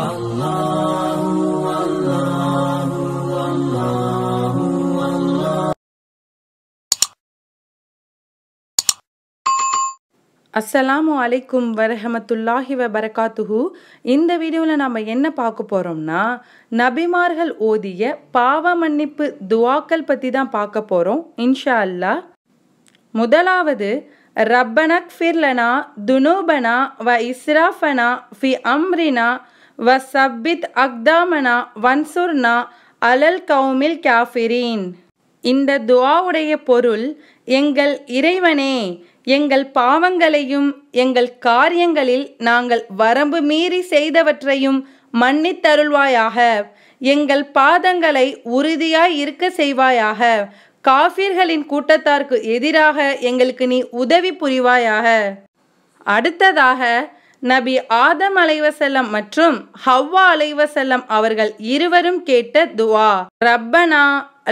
அஸ்ஸலாமு அலைக்கும் வரஹமத்துல்லாஹி வ இந்த வீடியோவில் நாம் என்ன பார்க்க போகிறோம்னா நபிமார்கள் ஓதிய பாவ மன்னிப்பு துவாக்கள் பற்றி தான் பார்க்க போகிறோம் இன்ஷா அல்லா முதலாவது ரப்பனக் ஃபிர்லனா துனூபனா வ இஸ்ராஃபனா ஃபி அம்ரினா வசப்பித் அக்தாமனா வன்சுர்னா அலல் கவுமில் காஃபிரீன் இந்த துவாவுடைய பொருள் எங்கள் இறைவனே எங்கள் பாவங்களையும் எங்கள் காரியங்களில் நாங்கள் வரம்பு மீறி செய்தவற்றையும் மன்னித்தருள்வாயாக எங்கள் பாதங்களை உறுதியாய் இருக்க செய்வாயாக காஃபிர்களின் கூட்டத்தார்க்கு எதிராக எங்களுக்கு நீ உதவி புரிவாயாக அடுத்ததாக நபி ஆதம் அலைவசல்லம் மற்றும் ஹவ்வா அலைவசல்லம் அவர்கள் இருவரும் கேட்ட துவா ரப்பனா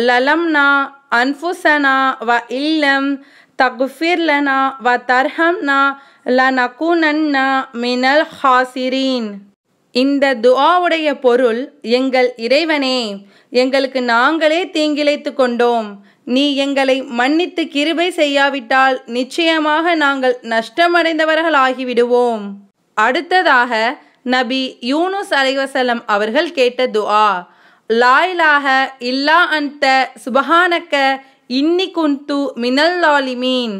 லலம்னா அன்புசனா வ இல்லம் தகுஃபிர்லனா வ தர்ஹம்னா லனகுனன்னா மினல் ஹாசிரீன் இந்த துவாவுடைய பொருள் எங்கள் இறைவனே எங்களுக்கு நாங்களே தீங்கிழைத்து கொண்டோம் நீ எங்களை மன்னித்து கிருபை செய்யாவிட்டால் நிச்சயமாக நாங்கள் நஷ்டமடைந்தவர்களாகிவிடுவோம் அடுத்ததாக நபி யூனுஸ் அலைவசலம் அவர்கள் கேட்ட துஆ லாயிலாக இல்லா அந்த சுபஹானக்க இன்னி குந்து மினல் லாலிமீன்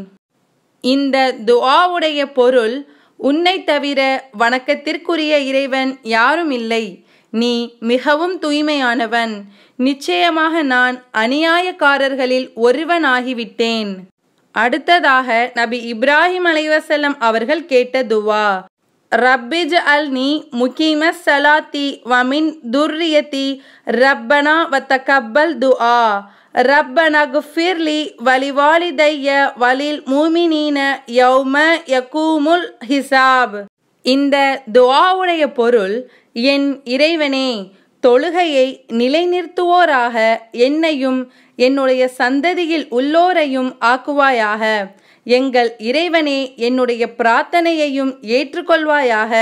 இந்த துஆவுடைய பொருள் உன்னை தவிர வணக்கத்திற்குரிய இறைவன் யாரும் இல்லை நீ மிகவும் தூய்மையானவன் நிச்சயமாக நான் அநியாயக்காரர்களில் ஒருவனாகிவிட்டேன் அடுத்ததாக நபி இப்ராஹிம் அலைவசல்லம் அவர்கள் கேட்ட துவா ரப்பிஜ் அல்னி முகீம சலாத்தி வமின் துர்ரியத்தி ரப்பனா வத்த கப்பல் துஆ ரப்பன குஃபிர்லி வலிவாலிதைய வலில் மூமினீன யௌம யகூமுல் ஹிசாப் இந்த துவாவுடைய பொருள் என் இறைவனே தொழுகையை நிலைநிறுத்துவோராக என்னையும் என்னுடைய சந்ததியில் உள்ளோரையும் ஆக்குவாயாக எங்கள் இறைவனே என்னுடைய பிரார்த்தனையையும் ஏற்றுக்கொள்வாயாக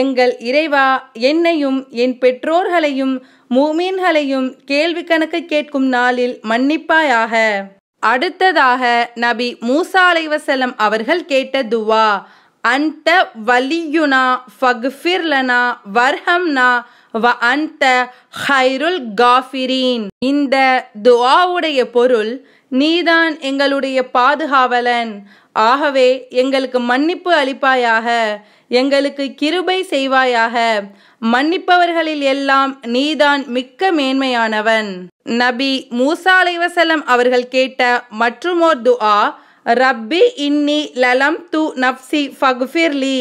எங்கள் இறைவா என்னையும் என் பெற்றோர்களையும் மூமீன்களையும் கேள்வி கணக்கு கேட்கும் நாளில் மன்னிப்பாயாக அடுத்ததாக நபி மூசா அலைவசலம் அவர்கள் கேட்ட துவா அந்த வலியுனா ஃபக்ஃபிர்லனா வர்ஹம்னா வ அந்த ஹைருல் காஃபிரீன் இந்த துவாவுடைய பொருள் நீதான் எங்களுடைய பாதுகாவலன் ஆகவே எங்களுக்கு மன்னிப்பு அளிப்பாயாக எங்களுக்கு கிருபை செய்வாயாக மன்னிப்பவர்களில் எல்லாம் நீதான் மிக்க மேன்மையானவன் நபி மூசா அலைவசலம் அவர்கள் கேட்ட மற்றுமோர் துஆ ரப்பி இன்னி லலம் து நப்சி ஃபகுஃபிர்லி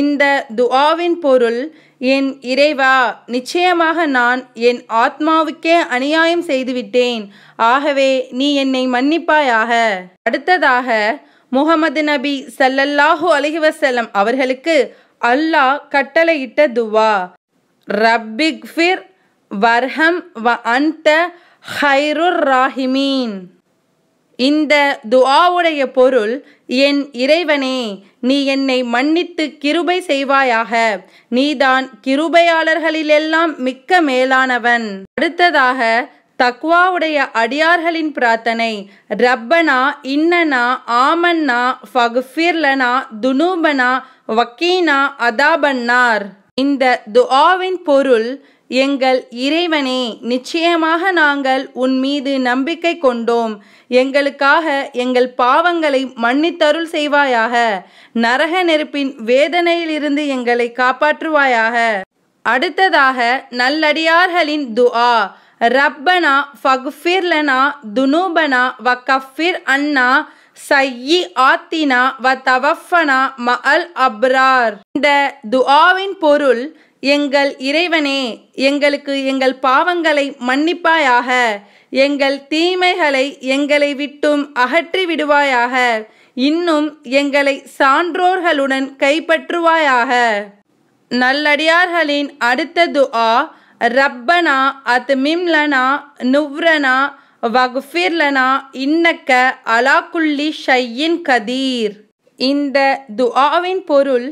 இந்த துஆவின் பொருள் என் இறைவா நிச்சயமாக நான் என் ஆத்மாவுக்கே அநியாயம் செய்துவிட்டேன் ஆகவே நீ என்னை மன்னிப்பாயாக அடுத்ததாக முகமது நபி சல்லல்லாஹு அலிஹிவசல்லம் அவர்களுக்கு அல்லாஹ் கட்டளையிட்ட துவா ஃபிர் வர்ஹம் வ அந்த ஹைருர் ராஹிமீன் இந்த துவாவுடைய பொருள் என் இறைவனே நீ என்னை மன்னித்து கிருபை செய்வாயாக நீதான் கிருபையாளர்களிலெல்லாம் மிக்க மேலானவன் அடுத்ததாக தக்வாவுடைய அடியார்களின் பிரார்த்தனை ரப்பனா இன்னனா ஆமன்னா ஃபகுஃபிர்லனா துனூபனா வக்கீனா அதாபன்னார் இந்த துஆவின் பொருள் எங்கள் இறைவனே நிச்சயமாக நாங்கள் உன் மீது நம்பிக்கை கொண்டோம் எங்களுக்காக எங்கள் பாவங்களை மன்னித்தருள் செய்வாயாக நரக நெருப்பின் வேதனையிலிருந்து எங்களை காப்பாற்றுவாயாக அடுத்ததாக நல்லடியார்களின் துஆ ரப்பனா ஃபக்ஃபிர்லனா துனூபனா வ கஃபிர் அண்ணா சையி ஆத்தினா வ தவஃபனா ம அல் அப்ரார் இந்த துஆவின் பொருள் எங்கள் இறைவனே எங்களுக்கு எங்கள் பாவங்களை மன்னிப்பாயாக எங்கள் தீமைகளை எங்களை விட்டும் அகற்றி விடுவாயாக இன்னும் எங்களை சான்றோர்களுடன் கைப்பற்றுவாயாக நல்லடியார்களின் அடுத்த துஆ ரப்பனா அத்மிம்லனா நுவ்ரனா வகுஃபிர்லனா இன்னக்க அலாக்குள்ளி ஷையின் கதீர் இந்த துஆவின் பொருள்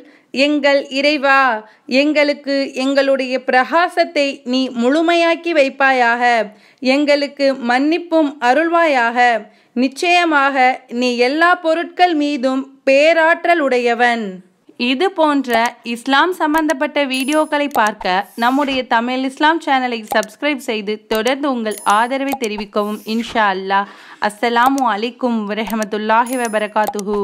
எங்கள் இறைவா எங்களுக்கு எங்களுடைய பிரகாசத்தை நீ முழுமையாக்கி வைப்பாயாக எங்களுக்கு மன்னிப்பும் அருள்வாயாக நிச்சயமாக நீ எல்லா பொருட்கள் மீதும் பேராற்றல் உடையவன் இது போன்ற இஸ்லாம் சம்பந்தப்பட்ட வீடியோக்களை பார்க்க நம்முடைய தமிழ் இஸ்லாம் சேனலை சப்ஸ்கிரைப் செய்து தொடர்ந்து உங்கள் ஆதரவை தெரிவிக்கவும் இன்ஷா அல்லாஹ் அஸ்ஸலாமு அலைக்கும் வரஹமத்துல்லாஹி வபரகாத்துஹூ